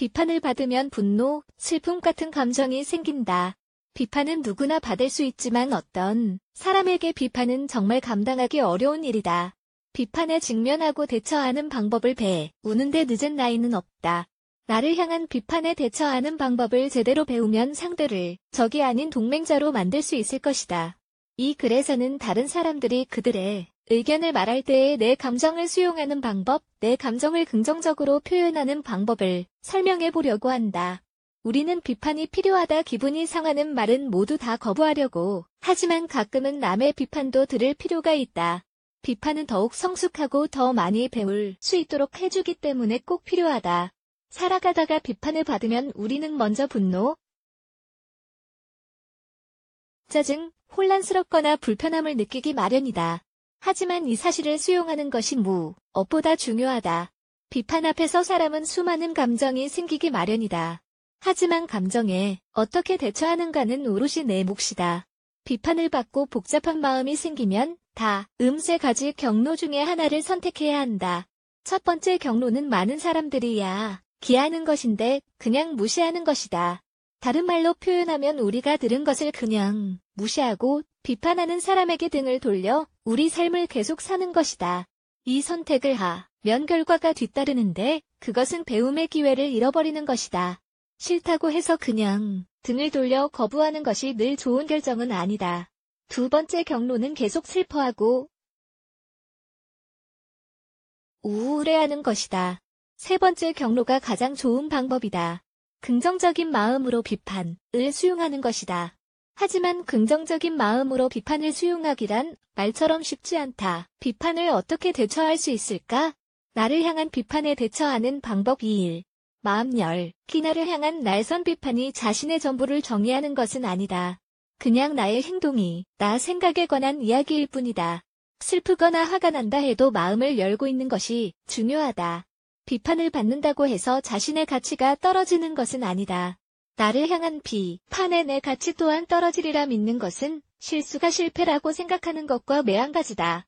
비판을 받으면 분노, 슬픔 같은 감정이 생긴다. 비판은 누구나 받을 수 있지만 어떤 사람에게 비판은 정말 감당하기 어려운 일이다. 비판에 직면하고 대처하는 방법을 배우는데 늦은 나이는 없다. 나를 향한 비판에 대처하는 방법을 제대로 배우면 상대를 적이 아닌 동맹자로 만들 수 있을 것이다. 이 글에서는 다른 사람들이 그들의 의견을 말할 때에 내 감정을 수용하는 방법, 내 감정을 긍정적으로 표현하는 방법을 설명해 보려고 한다. 우리는 비판이 필요하다 기분이 상하는 말은 모두 다 거부하려고 하지만 가끔은 남의 비판도 들을 필요가 있다. 비판은 더욱 성숙하고 더 많이 배울 수 있도록 해주기 때문에 꼭 필요하다. 살아가다가 비판을 받으면 우리는 먼저 분노, 짜증, 혼란스럽거나 불편함을 느끼기 마련이다. 하지만 이 사실을 수용하는 것이 무엇보다 중요하다. 비판 앞에서 사람은 수많은 감정이 생기기 마련이다. 하지만 감정에 어떻게 대처하는가는 오롯이 내 몫이다. 비판을 받고 복잡한 마음이 생기면 다 음세 가지 경로 중에 하나를 선택해야 한다. 첫 번째 경로는 많은 사람들이야 기하는 것인데 그냥 무시하는 것이다. 다른 말로 표현하면 우리가 들은 것을 그냥 무시하고 비판하는 사람에게 등을 돌려 우리 삶을 계속 사는 것이다. 이 선택을 하면 결과가 뒤따르는데 그것은 배움의 기회를 잃어버리는 것이다. 싫다고 해서 그냥 등을 돌려 거부하는 것이 늘 좋은 결정은 아니다. 두 번째 경로는 계속 슬퍼하고 우울해하는 것이다. 세 번째 경로가 가장 좋은 방법이다. 긍정적인 마음으로 비판을 수용하는 것이다. 하지만 긍정적인 마음으로 비판을 수용하기란 말처럼 쉽지 않다. 비판을 어떻게 대처할 수 있을까? 나를 향한 비판에 대처하는 방법 2일. 마음열. 키나를 향한 날선 비판이 자신의 전부를 정의하는 것은 아니다. 그냥 나의 행동이, 나 생각에 관한 이야기일 뿐이다. 슬프거나 화가 난다 해도 마음을 열고 있는 것이 중요하다. 비판을 받는다고 해서 자신의 가치가 떨어지는 것은 아니다. 나를 향한 비, 판에 내 가치 또한 떨어지리라 믿는 것은 실수가 실패라고 생각하는 것과 매한가지다.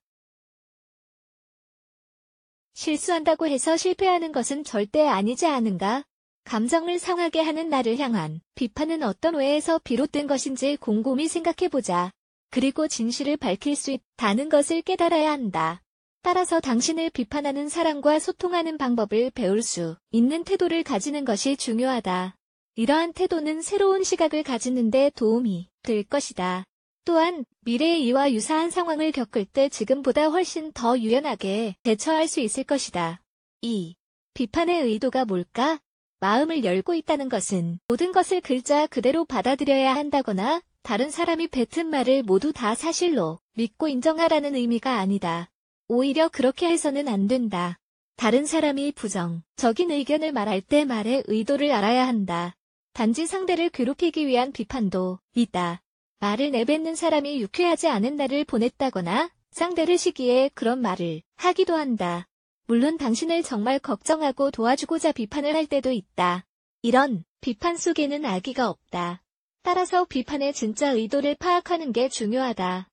실수한다고 해서 실패하는 것은 절대 아니지 않은가? 감정을 상하게 하는 나를 향한 비판은 어떤 외에서 비롯된 것인지 곰곰이 생각해보자. 그리고 진실을 밝힐 수 있다는 것을 깨달아야 한다. 따라서 당신을 비판하는 사람과 소통하는 방법을 배울 수 있는 태도를 가지는 것이 중요하다. 이러한 태도는 새로운 시각을 가지는 데 도움이 될 것이다. 또한 미래의 이와 유사한 상황을 겪을 때 지금보다 훨씬 더 유연하게 대처할 수 있을 것이다. 2. 비판의 의도가 뭘까? 마음을 열고 있다는 것은 모든 것을 글자 그대로 받아들여야 한다거나 다른 사람이 뱉은 말을 모두 다 사실로 믿고 인정하라는 의미가 아니다. 오히려 그렇게 해서는 안 된다. 다른 사람이 부정적인 의견을 말할 때 말의 의도를 알아야 한다. 단지 상대를 괴롭히기 위한 비판도 있다. 말을 내뱉는 사람이 유쾌하지 않은 날을 보냈다거나 상대를 시기에 그런 말을 하기도 한다. 물론 당신을 정말 걱정하고 도와주고자 비판을 할 때도 있다. 이런 비판 속에는 악의가 없다. 따라서 비판의 진짜 의도를 파악하는 게 중요하다.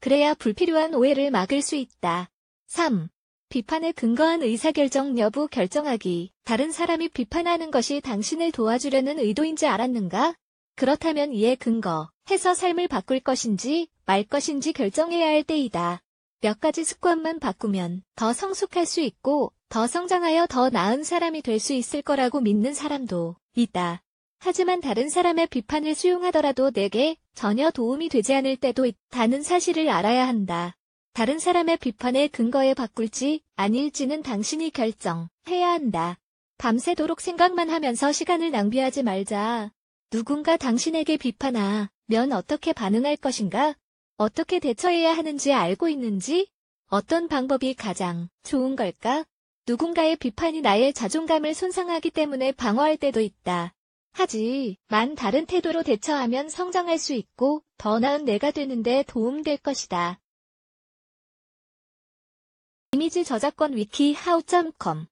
그래야 불필요한 오해를 막을 수 있다. 3. 비판에 근거한 의사결정 여부 결정하기. 다른 사람이 비판하는 것이 당신을 도와주려는 의도인지 알았는가? 그렇다면 이에 근거, 해서 삶을 바꿀 것인지 말 것인지 결정해야 할 때이다. 몇 가지 습관만 바꾸면 더 성숙할 수 있고 더 성장하여 더 나은 사람이 될 수 있을 거라고 믿는 사람도 있다. 하지만 다른 사람의 비판을 수용하더라도 내게 전혀 도움이 되지 않을 때도 있다는 사실을 알아야 한다. 다른 사람의 비판의 근거에 바꿀지 아닐지는 당신이 결정해야 한다. 밤새도록 생각만 하면서 시간을 낭비하지 말자. 누군가 당신에게 비판하면 어떻게 반응할 것인가? 어떻게 대처해야 하는지 알고 있는지? 어떤 방법이 가장 좋은 걸까? 누군가의 비판이 나의 자존감을 손상하기 때문에 방어할 때도 있다. 하지만 다른 태도로 대처하면 성장할 수 있고 더 나은 내가 되는데 도움될 것이다. 이미지 저작권 위키 하우 c o m